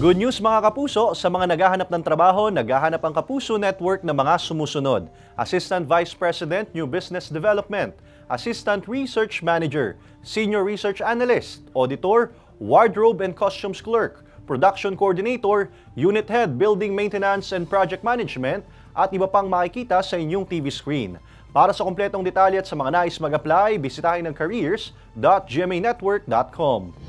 Good news mga kapuso, sa mga naghahanap ng trabaho, naghahanap ang Kapuso Network ng mga sumusunod. Assistant Vice President New Business Development, Assistant Research Manager, Senior Research Analyst, Auditor, Wardrobe and Costumes Clerk, Production Coordinator, Unit Head Building Maintenance and Project Management, at iba pang makikita sa inyong TV screen. Para sa kompletong detalye at sa mga nais mag-apply, bisitahin ang careers.gmanetwork.com.